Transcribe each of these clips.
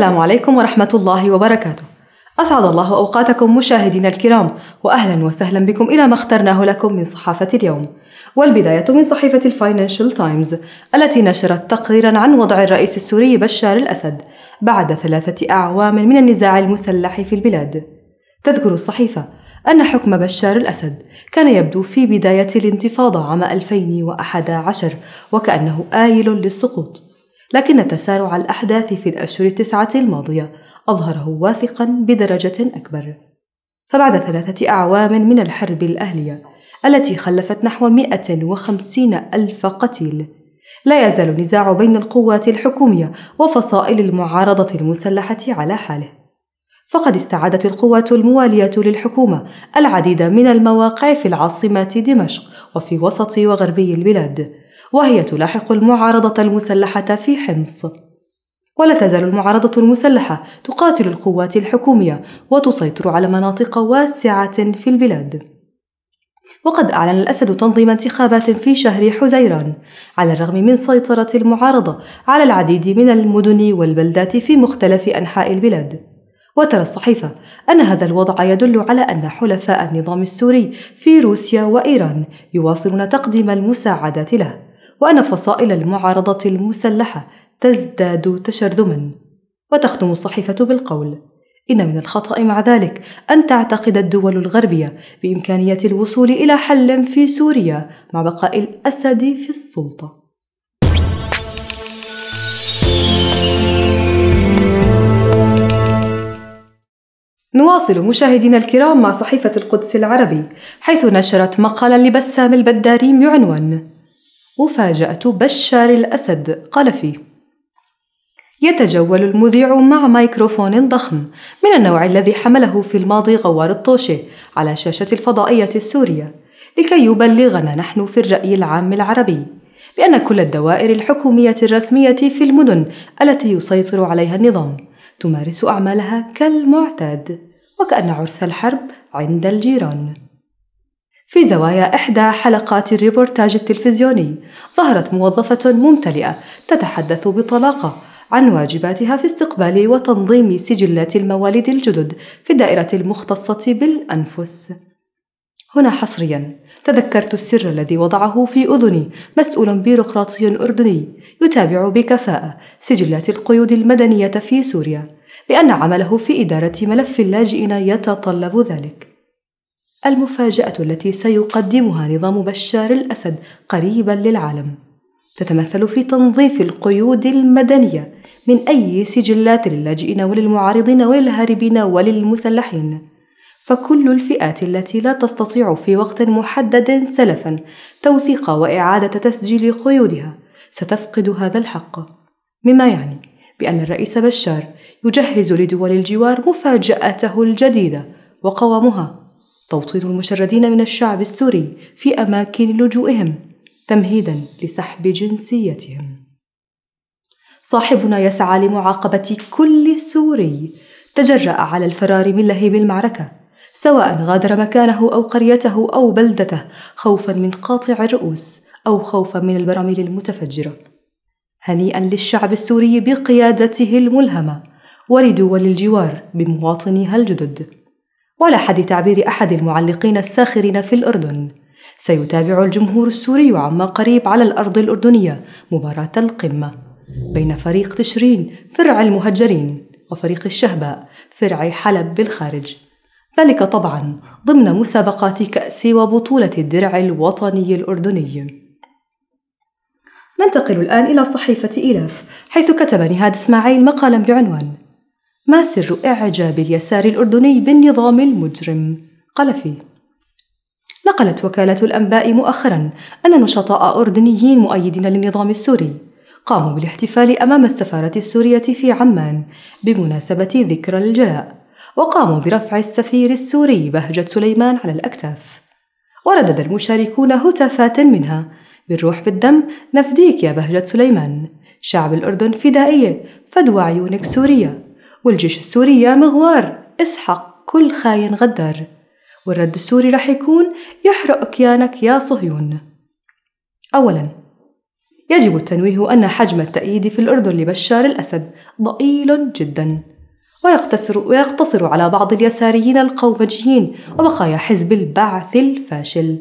السلام عليكم ورحمة الله وبركاته. أسعد الله أوقاتكم مشاهدينا الكرام، وأهلا وسهلا بكم إلى ما اخترناه لكم من صحافة اليوم. والبداية من صحيفة الفاينانشال تايمز التي نشرت تقريرا عن وضع الرئيس السوري بشار الأسد بعد ثلاثة أعوام من النزاع المسلح في البلاد. تذكر الصحيفة أن حكم بشار الأسد كان يبدو في بداية الانتفاضة عام 2011 وكأنه آيل للسقوط. لكن تسارع الأحداث في الأشهر التسعة الماضية أظهره واثقا بدرجة أكبر فبعد ثلاثة أعوام من الحرب الأهلية التي خلفت نحو 150 ألف قتيل لا يزال النزاع بين القوات الحكومية وفصائل المعارضة المسلحة على حاله فقد استعادت القوات الموالية للحكومة العديد من المواقع في العاصمة دمشق وفي وسط وغربي البلاد وهي تلاحق المعارضة المسلحة في حمص ولا تزال المعارضة المسلحة تقاتل القوات الحكومية وتسيطر على مناطق واسعة في البلاد وقد أعلن الأسد تنظيم انتخابات في شهر حزيران على الرغم من سيطرة المعارضة على العديد من المدن والبلدات في مختلف أنحاء البلاد وترى الصحيفة أن هذا الوضع يدل على أن حلفاء النظام السوري في روسيا وإيران يواصلون تقديم المساعدات له وأن فصائل المعارضة المسلحة تزداد تشرذما وتختم الصحيفة بالقول إن من الخطأ مع ذلك أن تعتقد الدول الغربية بإمكانية الوصول إلى حل في سوريا مع بقاء الأسد في السلطة نواصل مشاهدينا الكرام مع صحيفة القدس العربي حيث نشرت مقالا لبسام البداري بعنوان مفاجأة بشار الأسد قال فيه يتجول المذيع مع ميكروفون ضخم من النوع الذي حمله في الماضي غوار الطوشة على شاشة الفضائية السورية لكي يبلغنا نحن في الرأي العام العربي بأن كل الدوائر الحكومية الرسمية في المدن التي يسيطر عليها النظام تمارس أعمالها كالمعتاد وكأن عرس الحرب عند الجيران في زوايا إحدى حلقات الريبورتاج التلفزيوني ظهرت موظفة ممتلئة تتحدث بطلاقة عن واجباتها في استقبال وتنظيم سجلات المواليد الجدد في الدائرة المختصة بالأنفس. هنا حصرياً تذكرت السر الذي وضعه في أذني مسؤول بيروقراطي أردني يتابع بكفاءة سجلات القيود المدنية في سوريا لأن عمله في إدارة ملف اللاجئين يتطلب ذلك. المفاجأة التي سيقدمها نظام بشار الأسد قريبا للعالم تتمثل في تنظيف القيود المدنية من أي سجلات للاجئين وللمعارضين وللهاربين وللمسلحين فكل الفئات التي لا تستطيع في وقت محدد سلفا توثيق وإعادة تسجيل قيودها ستفقد هذا الحق مما يعني بأن الرئيس بشار يجهز لدول الجوار مفاجأته الجديدة وقوامها توطين المشردين من الشعب السوري في أماكن لجوئهم تمهيدا لسحب جنسيتهم. صاحبنا يسعى لمعاقبة كل سوري تجرأ على الفرار من لهيب المعركة سواء غادر مكانه أو قريته أو بلدته خوفا من قاطع الرؤوس أو خوفا من البراميل المتفجرة. هنيئا للشعب السوري بقيادته الملهمة ولدول الجوار بمواطنيها الجدد. ولحد تعبير أحد المعلقين الساخرين في الأردن سيتابع الجمهور السوري عما قريب على الأرض الأردنية مباراة القمة بين فريق تشرين فرع المهجرين وفريق الشهباء فرع حلب بالخارج ذلك طبعا ضمن مسابقات كأس وبطولة الدرع الوطني الأردني ننتقل الآن إلى صحيفة إيلاف حيث كتب نهاد إسماعيل مقالا بعنوان ما سر إعجاب اليسار الأردني بالنظام المجرم؟ قلفي نقلت وكالة الأنباء مؤخرا أن نشطاء أردنيين مؤيدين للنظام السوري قاموا بالاحتفال أمام السفارة السورية في عمان بمناسبة ذكرى الجلاء وقاموا برفع السفير السوري بهجة سليمان على الأكتاف وردد المشاركون هتافات منها بالروح بالدم نفديك يا بهجة سليمان شعب الأردن فدائية فدوا عيونك سوريا والجيش السوري يا مغوار اسحق كل خاين غدار والرد السوري رح يكون يحرق كيانك يا صهيون أولا يجب التنويه أن حجم التأييد في الأردن لبشار الأسد ضئيل جدا ويقتصر, ويقتصر على بعض اليساريين القومجيين وبقايا حزب البعث الفاشل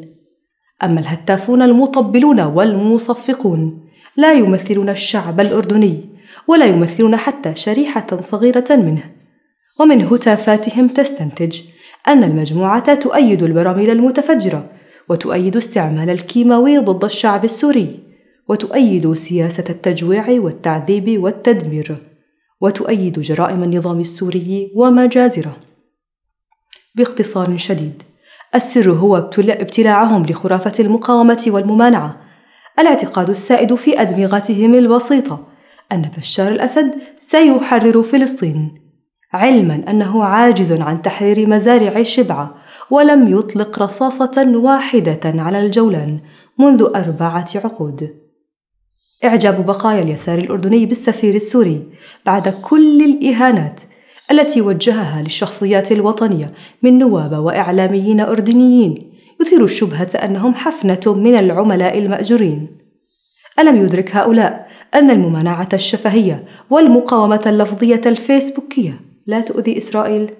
أما الهتافون المطبلون والمصفقون لا يمثلون الشعب الأردني ولا يمثلون حتى شريحة صغيرة منه ومن هتافاتهم تستنتج أن المجموعة تؤيد البراميل المتفجرة وتؤيد استعمال الكيماوي ضد الشعب السوري وتؤيد سياسة التجويع والتعذيب والتدمير وتؤيد جرائم النظام السوري ومجازره باختصار شديد السر هو ابتلاعهم لخرافة المقاومة والممانعة الاعتقاد السائد في أدمغتهم البسيطة أن بشار الأسد سيحرر فلسطين علما أنه عاجز عن تحرير مزارع شبعة ولم يطلق رصاصة واحدة على الجولان منذ أربعة عقود إعجاب بقايا اليسار الأردني بالسفير السوري بعد كل الإهانات التي وجهها للشخصيات الوطنية من نواب وإعلاميين أردنيين يثير الشبهة أنهم حفنة من العملاء المأجورين ألم يدرك هؤلاء أن الممانعة الشفهية والمقاومة اللفظية الفيسبوكية لا تؤذي إسرائيل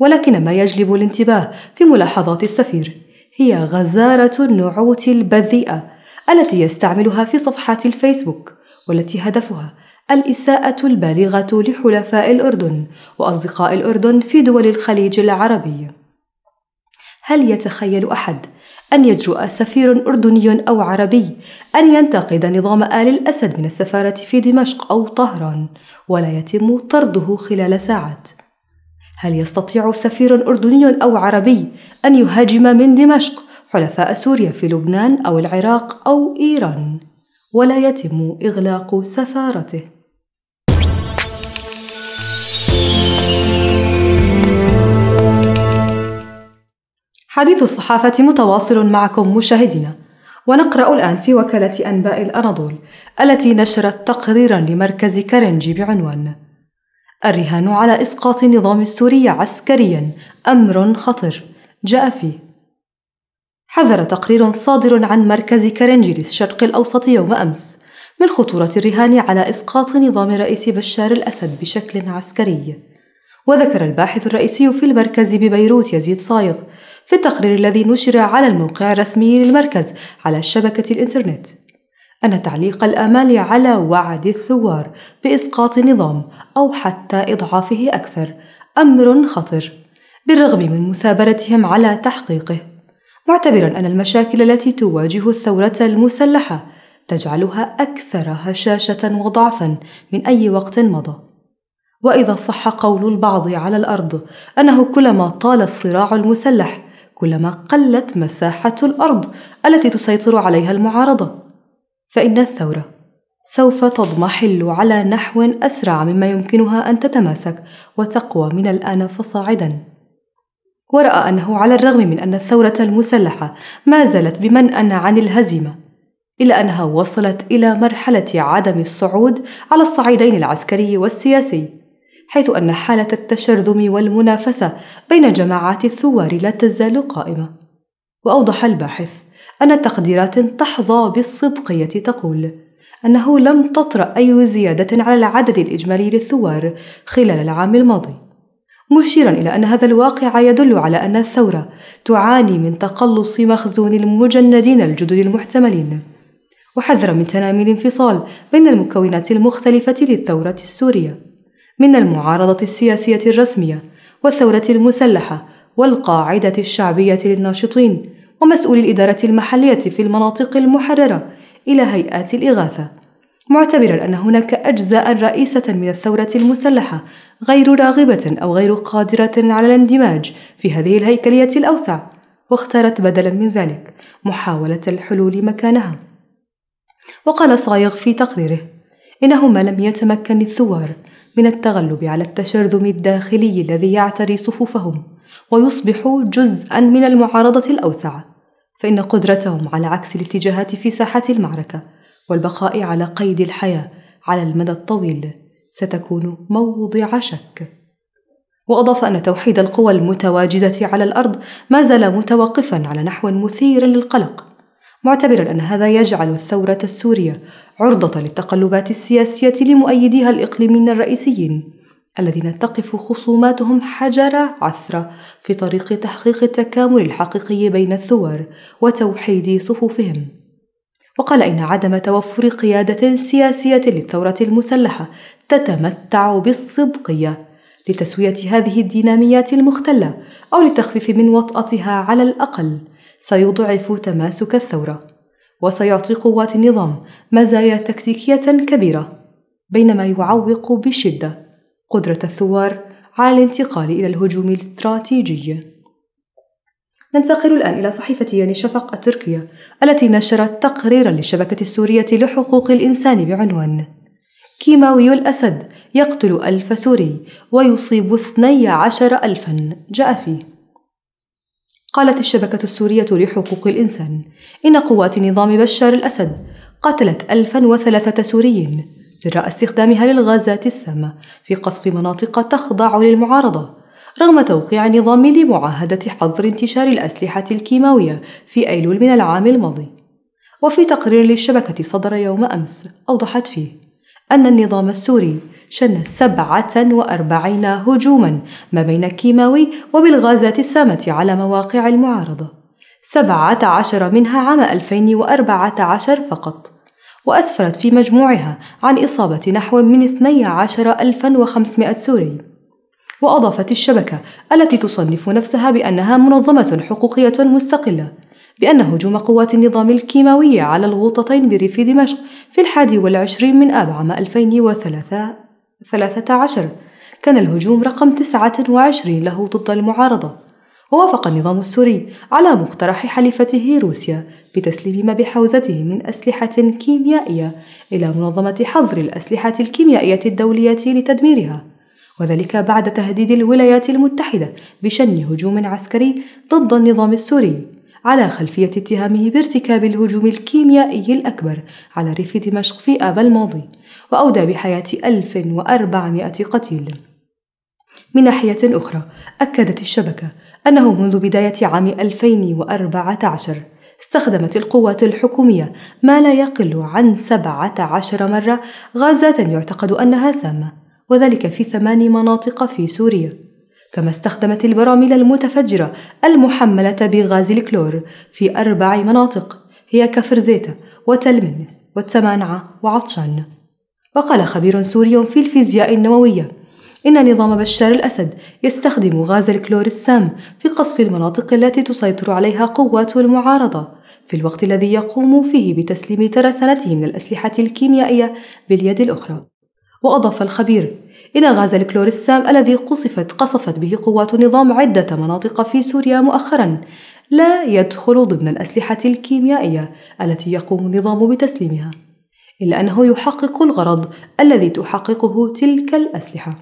ولكن ما يجلب الانتباه في ملاحظات السفير هي غزارة النعوت البذيئة التي يستعملها في صفحات الفيسبوك والتي هدفها الإساءة البالغة لحلفاء الأردن وأصدقاء الأردن في دول الخليج العربي. هل يتخيل أحد أن يجرؤ سفير أردني أو عربي أن ينتقد نظام آل الأسد من السفارة في دمشق أو طهران ولا يتم طرده خلال ساعات هل يستطيع سفير أردني أو عربي أن يهاجم من دمشق حلفاء سوريا في لبنان أو العراق أو إيران ولا يتم إغلاق سفارته حديث الصحافة متواصل معكم مشاهدينا ونقرأ الآن في وكالة أنباء الأناضول التي نشرت تقريرا لمركز كارنجي بعنوان الرهان على إسقاط النظام السوري عسكريا أمر خطر جاء فيه حذر تقرير صادر عن مركز كارنجي للشرق الأوسط يوم أمس من خطورة الرهان على إسقاط نظام رئيس بشار الأسد بشكل عسكري وذكر الباحث الرئيسي في المركز ببيروت يزيد صايغ في التقرير الذي نشر على الموقع الرسمي للمركز على شبكة الإنترنت أن تعليق الآمال على وعد الثوار بإسقاط نظام أو حتى إضعافه أكثر أمر خطر بالرغم من مثابرتهم على تحقيقه معتبرا أن المشاكل التي تواجه الثورة المسلحة تجعلها أكثر هشاشة وضعفا من أي وقت مضى وإذا صح قول البعض على الأرض أنه كلما طال الصراع المسلح كلما قلت مساحة الأرض التي تسيطر عليها المعارضة فإن الثورة سوف تضمحل على نحو أسرع مما يمكنها أن تتماسك وتقوى من الآن فصاعدا ورأى أنه على الرغم من أن الثورة المسلحة ما زالت بمنأى عن الهزيمة إلا أنها وصلت إلى مرحلة عدم الصعود على الصعيدين العسكري والسياسي حيث أن حالة التشرذم والمنافسة بين جماعات الثوار لا تزال قائمة. وأوضح الباحث أن تقديرات تحظى بالصدقية تقول أنه لم تطرأ أي زيادة على العدد الإجمالي للثوار خلال العام الماضي. مشيرا إلى أن هذا الواقع يدل على أن الثورة تعاني من تقلص مخزون المجندين الجدد المحتملين. وحذر من تنامي الانفصال بين المكونات المختلفة للثورة السورية من المعارضة السياسية الرسمية والثورة المسلحة والقاعدة الشعبية للناشطين ومسؤولي الإدارة المحلية في المناطق المحررة إلى هيئات الإغاثة معتبرا أن هناك أجزاء رئيسة من الثورة المسلحة غير راغبة أو غير قادرة على الاندماج في هذه الهيكلية الأوسع واختارت بدلا من ذلك محاولة الحلول مكانها وقال صايغ في تقريره إنهما لم يتمكن الثوار من التغلب على التشرذم الداخلي الذي يعتري صفوفهم ويصبحوا جزءا من المعارضه الاوسع فان قدرتهم على عكس الاتجاهات في ساحه المعركه والبقاء على قيد الحياه على المدى الطويل ستكون موضع شك واضاف ان توحيد القوى المتواجده على الارض ما زال متوقفا على نحو مثير للقلق معتبرا ان هذا يجعل الثوره السوريه عرضة للتقلبات السياسية لمؤيديها الإقليميين الرئيسيين الذين تقف خصوماتهم حجر عثرة في طريق تحقيق التكامل الحقيقي بين الثور وتوحيد صفوفهم. وقال إن عدم توفر قيادة سياسية للثورة المسلحة تتمتع بالصدقية لتسوية هذه الديناميات المختلة أو لتخفيف من وطأتها على الأقل سيضعف تماسك الثورة. وسيعطي قوات النظام مزايا تكتيكية كبيرة بينما يعوق بشدة قدرة الثوار على الانتقال إلى الهجوم الاستراتيجي ننتقل الآن إلى صحيفة يعني شفق التركية التي نشرت تقريرا للشبكة السورية لحقوق الإنسان بعنوان كيماوي الأسد يقتل ألف سوري ويصيب اثني عشر ألفا جاء فيه قالت الشبكة السورية لحقوق الإنسان إن قوات نظام بشار الأسد قتلت 1003 سوريين جراء استخدامها للغازات السامة في قصف مناطق تخضع للمعارضة رغم توقيع النظام لمعاهدة حظر انتشار الأسلحة الكيماوية في أيلول من العام الماضي وفي تقرير للشبكة صدر يوم أمس أوضحت فيه أن النظام السوري شن 47 هجوما ما بين كيماوي وبالغازات السامة على مواقع المعارضة 17 منها عام 2014 فقط وأسفرت في مجموعها عن إصابة نحو من 12500 سوري وأضافت الشبكة التي تصنف نفسها بأنها منظمة حقوقية مستقلة بأن هجوم قوات النظام الكيماوي على الغوطتين بريف دمشق في الحادي والعشرين من آب عام 2003 ثلاثة عشر كان الهجوم رقم 29 له ضد المعارضة ووافق النظام السوري على مقترح حليفته روسيا بتسليم ما بحوزته من أسلحة كيميائية إلى منظمة حظر الأسلحة الكيميائية الدولية لتدميرها وذلك بعد تهديد الولايات المتحدة بشن هجوم عسكري ضد النظام السوري على خلفية اتهامه بارتكاب الهجوم الكيميائي الأكبر على ريف دمشق في آب الماضي وأودى بحياة 1400 قتيل. من ناحية أخرى، أكدت الشبكة أنه منذ بداية عام 2014 استخدمت القوات الحكومية ما لا يقل عن 17 مرة غازات يعتقد أنها سامة، وذلك في ثمان مناطق في سوريا. كما استخدمت البراميل المتفجرة المحملة بغاز الكلور في أربع مناطق هي كفرزيتا وتلمنس منس والتمانعة وعطشان وقال خبير سوري في الفيزياء النووية إن نظام بشار الأسد يستخدم غاز الكلور السام في قصف المناطق التي تسيطر عليها قوات المعارضة في الوقت الذي يقوم فيه بتسليم ترسانته من الأسلحة الكيميائية باليد الأخرى وأضاف الخبير إن غاز الكلور السام الذي قصفت قصفت به قوات النظام عدة مناطق في سوريا مؤخرا لا يدخل ضمن الأسلحة الكيميائية التي يقوم النظام بتسليمها إلا أنه يحقق الغرض الذي تحققه تلك الأسلحة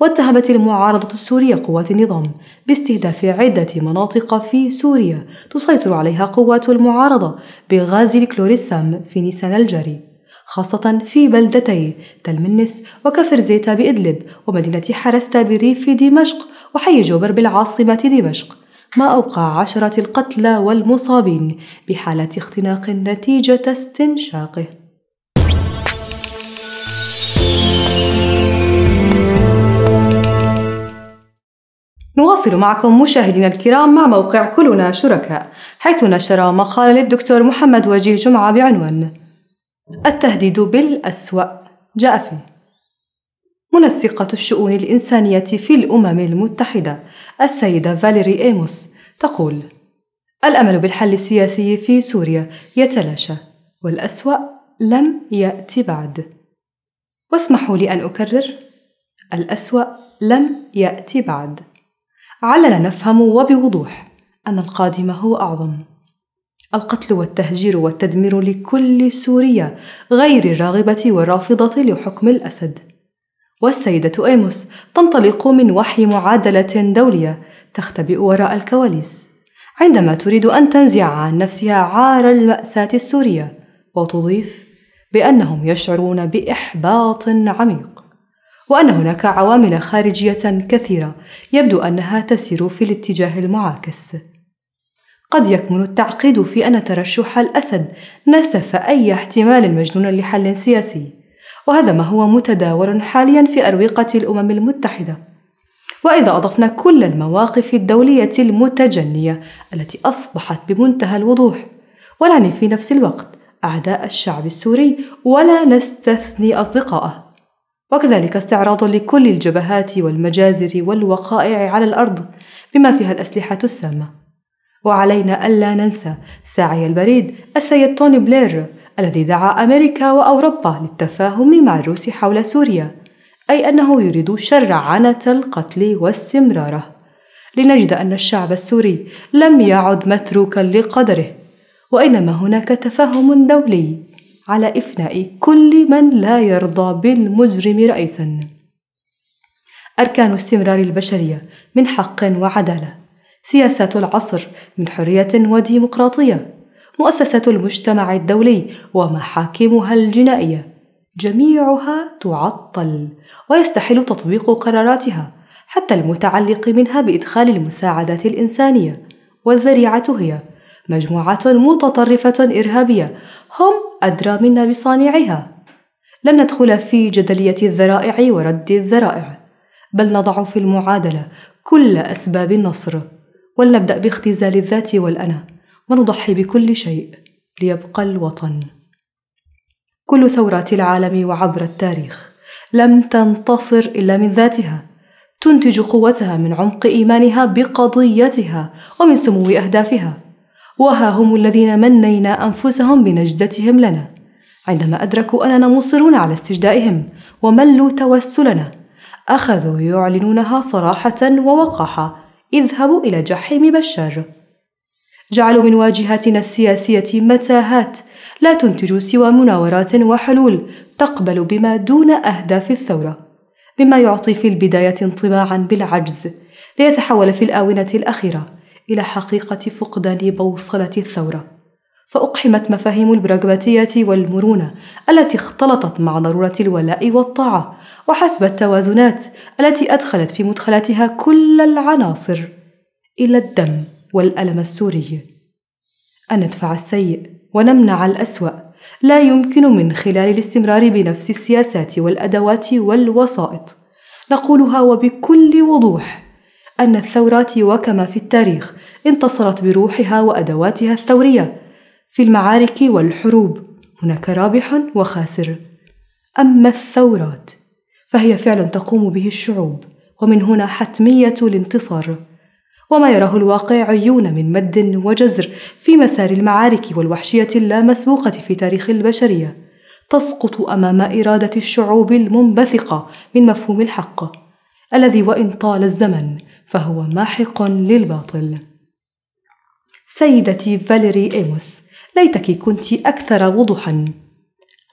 واتهمت المعارضة السورية قوات النظام باستهداف عدة مناطق في سوريا تسيطر عليها قوات المعارضة بغاز الكلوريسام في نيسان الجاري خاصة في بلدتي تلمنس وكفر زيتا بإدلب ومدينة حرستا بريف دمشق وحي جوبر بالعاصمة دمشق ما أوقع عشرة القتلى والمصابين بحالة اختناق نتيجة استنشاقه نواصل معكم مشاهدينا الكرام مع موقع كلنا شركاء حيث نشر مقالا للدكتور محمد وجيه جمعة بعنوان التهديد بالأسوأ جاء فيه منسقة الشؤون الإنسانية في الأمم المتحدة السيدة فاليري إيموس تقول الأمل بالحل السياسي في سوريا يتلاشى والأسوأ لم يأتي بعد واسمحوا لي أن أكرر الأسوأ لم يأتي بعد علنا نفهم وبوضوح أن القادم هو أعظم القتل والتهجير والتدمير لكل سوريا غير الراغبة والرافضة لحكم الأسد والسيدة إيموس تنطلق من وحي معادلة دولية تختبئ وراء الكواليس عندما تريد أن تنزع عن نفسها عار المأساة السورية وتضيف بأنهم يشعرون بإحباط عميق وأن هناك عوامل خارجية كثيرة يبدو أنها تسير في الاتجاه المعاكس قد يكمن التعقيد في أن ترشح الأسد نسف أي احتمال مجنون لحل سياسي وهذا ما هو متداول حاليا في أروقة الأمم المتحدة وإذا أضفنا كل المواقف الدولية المتجنية التي أصبحت بمنتهى الوضوح ونعني في نفس الوقت أعداء الشعب السوري ولا نستثني أصدقائه وكذلك استعراض لكل الجبهات والمجازر والوقائع على الأرض بما فيها الأسلحة السامة وعلينا ألا ننسى سعي البريد السيد توني بلير الذي دعا أمريكا وأوروبا للتفاهم مع الروس حول سوريا أي أنه يريد شرعنة القتل واستمراره لنجد أن الشعب السوري لم يعد متروكا لقدره وإنما هناك تفاهم دولي على إفناء كل من لا يرضى بالمجرم رئيسا أركان استمرار البشرية من حق وعدالة سياسات العصر من حرية وديمقراطية مؤسسات المجتمع الدولي ومحاكمها الجنائية جميعها تعطل ويستحيل تطبيق قراراتها حتى المتعلق منها بإدخال المساعدات الإنسانية والذريعة هي مجموعات متطرفة إرهابية هم أدرى منا بصانعها لن ندخل في جدلية الذرائع ورد الذرائع بل نضع في المعادلة كل أسباب النصر ولنبدأ باختزال الذات والأنا ونضحي بكل شيء ليبقى الوطن كل ثورات العالم وعبر التاريخ لم تنتصر الا من ذاتها تنتج قوتها من عمق ايمانها بقضيتها ومن سمو اهدافها وها هم الذين منينا انفسهم بنجدتهم لنا عندما ادركوا اننا مصرون على استجدائهم وملوا توسلنا اخذوا يعلنونها صراحه ووقاحه اذهبوا الى جحيم بشار جعلوا من واجهاتنا السياسية متاهات لا تنتج سوى مناورات وحلول تقبل بما دون أهداف الثورة، مما يعطي في البداية انطباعا بالعجز، ليتحول في الآونة الأخيرة إلى حقيقة فقدان بوصلة الثورة. فأقحمت مفاهيم البراغماتية والمرونة التي اختلطت مع ضرورة الولاء والطاعة، وحسب التوازنات التي أدخلت في مدخلاتها كل العناصر إلى الدم. والألم السوري أن ندفع السيء ونمنع الأسوأ لا يمكن من خلال الاستمرار بنفس السياسات والأدوات والوسائط نقولها وبكل وضوح أن الثورات وكما في التاريخ انتصرت بروحها وأدواتها الثورية في المعارك والحروب هناك رابح وخاسر أما الثورات فهي فعلا تقوم به الشعوب ومن هنا حتمية الانتصار وما يراه الواقعيون من مد وجزر في مسار المعارك والوحشية اللامسبوقة في تاريخ البشرية تسقط أمام إرادة الشعوب المنبثقة من مفهوم الحق الذي وإن طال الزمن فهو ماحق للباطل سيدتي فاليري إيموس ليتك كنت أكثر وضوحا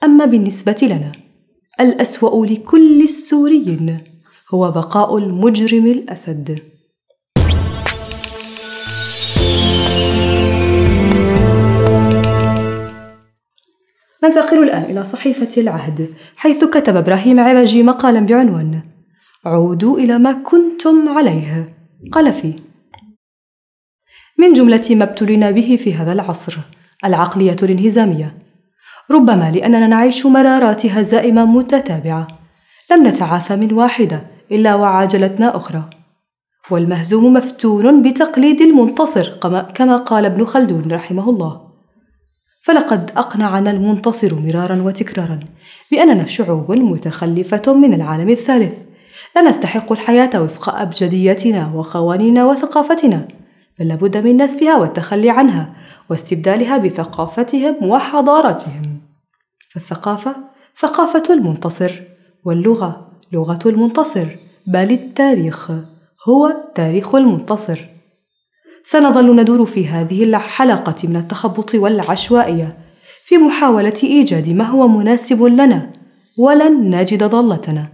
أما بالنسبة لنا الأسوأ لكل السوري هو بقاء المجرم الأسد ننتقل الآن إلى صحيفة العهد حيث كتب إبراهيم عبجي مقالا بعنوان عودوا إلى ما كنتم عليه قال فيه من جملة ما ابتلينا به في هذا العصر العقلية الانهزامية ربما لأننا نعيش مرارات هزائم متتابعة لم نتعافى من واحدة إلا وعاجلتنا أخرى والمهزوم مفتون بتقليد المنتصر كما قال ابن خلدون رحمه الله فلقد أقنعنا المنتصر مرارا وتكرارا بأننا شعوب متخلفة من العالم الثالث لا نستحق الحياة وفق أبجديتنا وقوانيننا وثقافتنا بل لابد من نسفها والتخلي عنها واستبدالها بثقافتهم وحضارتهم فالثقافة ثقافة المنتصر واللغة لغة المنتصر بل التاريخ هو تاريخ المنتصر سنظل ندور في هذه الحلقة من التخبط والعشوائية في محاولة إيجاد ما هو مناسب لنا ولن نجد ضالتنا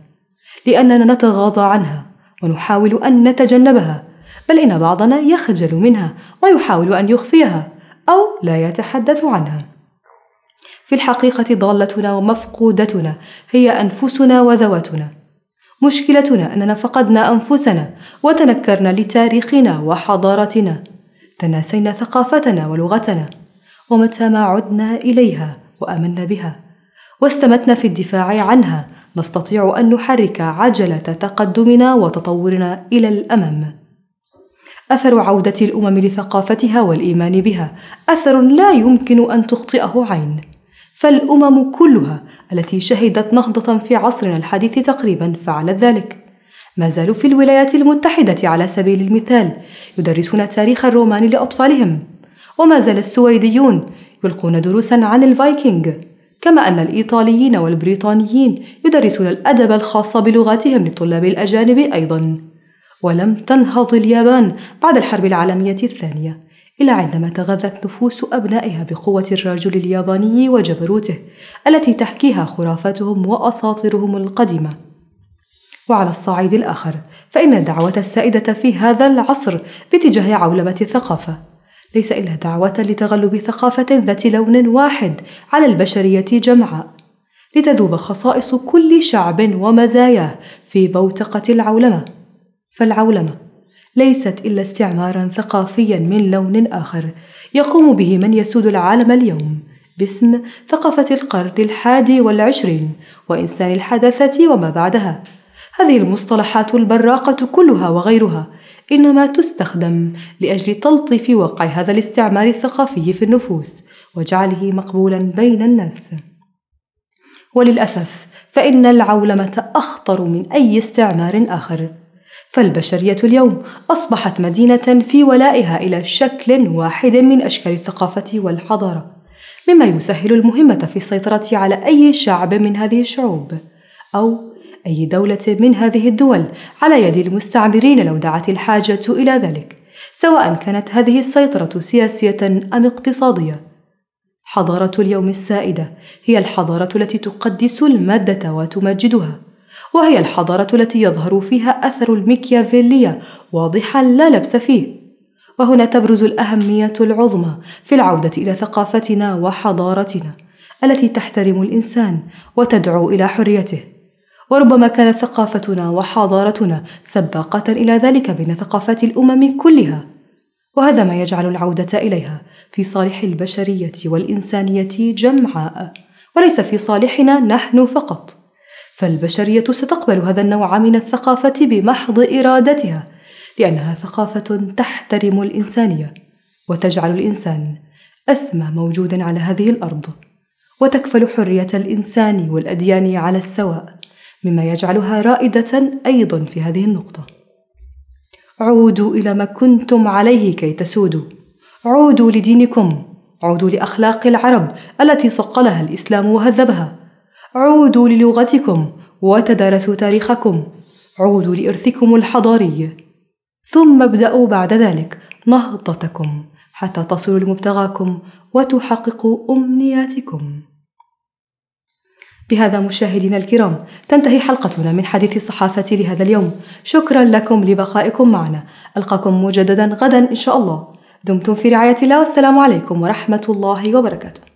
لأننا نتغاضى عنها ونحاول أن نتجنبها بل إن بعضنا يخجل منها ويحاول أن يخفيها أو لا يتحدث عنها في الحقيقة ضالتنا ومفقودتنا هي أنفسنا وذواتنا مشكلتنا أننا فقدنا أنفسنا وتنكرنا لتاريخنا وحضارتنا تناسينا ثقافتنا ولغتنا ومتى ما عدنا إليها وآمنا بها واستمتنا في الدفاع عنها نستطيع أن نحرك عجلة تقدمنا وتطورنا إلى الأمام أثر عودة الأمم لثقافتها والإيمان بها أثر لا يمكن أن تخطئه عين فالأمم كلها التي شهدت نهضة في عصرنا الحديث تقريبا فعلت ذلك ما زالوا في الولايات المتحدة على سبيل المثال يدرسون تاريخ الرومان لأطفالهم وما زال السويديون يلقون دروسا عن الفايكينغ كما أن الإيطاليين والبريطانيين يدرسون الأدب الخاص بلغاتهم للطلاب الأجانب أيضا ولم تنهض اليابان بعد الحرب العالمية الثانية إلى عندما تغذت نفوس أبنائها بقوة الرجل الياباني وجبروته التي تحكيها خرافاتهم وأساطيرهم القديمة. وعلى الصعيد الآخر، فإن الدعوة السائدة في هذا العصر باتجاه عولمة الثقافة، ليس إلا دعوة لتغلب ثقافة ذات لون واحد على البشرية جمعاء، لتذوب خصائص كل شعب ومزاياه في بوتقة العولمة، فالعولمة ليست إلا استعمارا ثقافيا من لون آخر يقوم به من يسود العالم اليوم باسم ثقافة القرن الحادي والعشرين وإنسان الحداثة وما بعدها هذه المصطلحات البراقة كلها وغيرها إنما تستخدم لأجل تلطيف وقع هذا الاستعمار الثقافي في النفوس وجعله مقبولا بين الناس وللأسف فإن العولمة أخطر من أي استعمار آخر فالبشرية اليوم أصبحت مدينة في ولائها إلى شكل واحد من أشكال الثقافة والحضارة، مما يسهل المهمة في السيطرة على أي شعب من هذه الشعوب، أو أي دولة من هذه الدول على يد المستعمرين لو دعت الحاجة إلى ذلك، سواء كانت هذه السيطرة سياسية أم اقتصادية. حضارة اليوم السائدة هي الحضارة التي تقدس المادة وتمجدها، وهي الحضارة التي يظهر فيها أثر الميكيافيلية واضحا لا لبس فيه وهنا تبرز الأهمية العظمى في العودة إلى ثقافتنا وحضارتنا التي تحترم الإنسان وتدعو إلى حريته وربما كانت ثقافتنا وحضارتنا سباقة إلى ذلك بين ثقافات الأمم كلها وهذا ما يجعل العودة إليها في صالح البشرية والإنسانية جمعاء وليس في صالحنا نحن فقط فالبشرية ستقبل هذا النوع من الثقافة بمحض إرادتها، لأنها ثقافة تحترم الإنسانية، وتجعل الإنسان أسمى موجود على هذه الأرض، وتكفل حرية الإنسان والأديان على السواء، مما يجعلها رائدة أيضا في هذه النقطة. عودوا إلى ما كنتم عليه كي تسودوا، عودوا لدينكم، عودوا لأخلاق العرب التي صقلها الإسلام وهذبها. عودوا للغتكم وتدارسوا تاريخكم عودوا لإرثكم الحضاري ثم ابدأوا بعد ذلك نهضتكم حتى تصلوا لمبتغاكم وتحققوا أمنياتكم بهذا مشاهدينا الكرام تنتهي حلقتنا من حديث الصحافة لهذا اليوم شكرا لكم لبقائكم معنا ألقاكم مجددا غدا إن شاء الله دمتم في رعاية الله والسلام عليكم ورحمة الله وبركاته